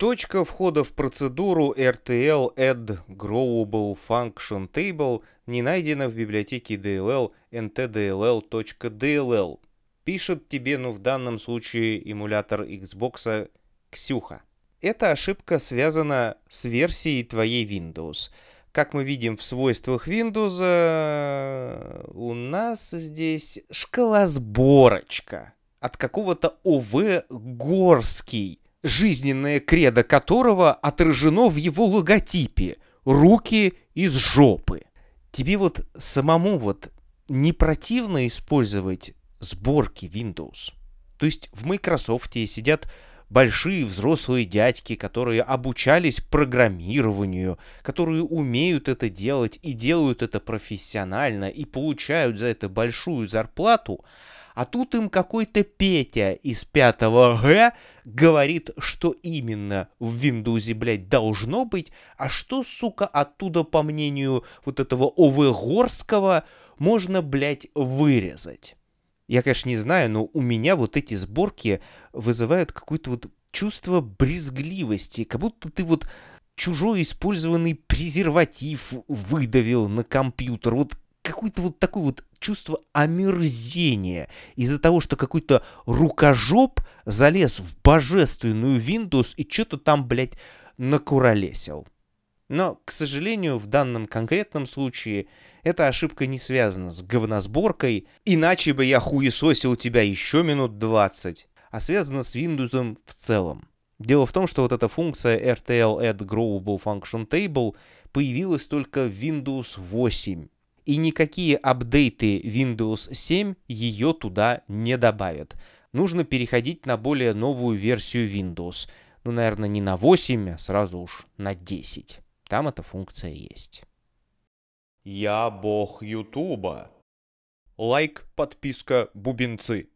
Точка входа в процедуру RTL Add Growable Function Table не найдена в библиотеке DLL ntdll.dll. Пишет тебе, ну в данном случае, эмулятор Xbox Ксюха. Эта ошибка связана с версией твоей Windows. Как мы видим в свойствах Windows, э, у нас здесь шкала сборочка от какого-то ОВ Горский жизненное кредо которого отражено в его логотипе «Руки из жопы». Тебе вот самому вот не противно использовать сборки Windows? То есть в Microsoft сидят большие взрослые дядьки, которые обучались программированию, которые умеют это делать и делают это профессионально и получают за это большую зарплату, а тут им какой-то Петя из 5 Г говорит, что именно в Виндузе, блядь, должно быть, а что, сука, оттуда, по мнению вот этого Овы Горского, можно, блядь, вырезать. Я, конечно, не знаю, но у меня вот эти сборки вызывают какое-то вот чувство брезгливости, как будто ты вот чужой использованный презерватив выдавил на компьютер. Вот какое-то вот такое вот чувство омерзения из-за того, что какой-то рукожоп залез в божественную Windows и что-то там, блядь, накуролесил. Но, к сожалению, в данном конкретном случае эта ошибка не связана с говносборкой, иначе бы я хуесосил тебя еще минут 20, а связана с Windows в целом. Дело в том, что вот эта функция RTL Add Global Function Table появилась только в Windows 8 и никакие апдейты Windows 7 ее туда не добавят. Нужно переходить на более новую версию Windows. Ну, наверное, не на 8, а сразу уж на 10. Там эта функция есть. Я бог Ютуба. Лайк, подписка, бубенцы.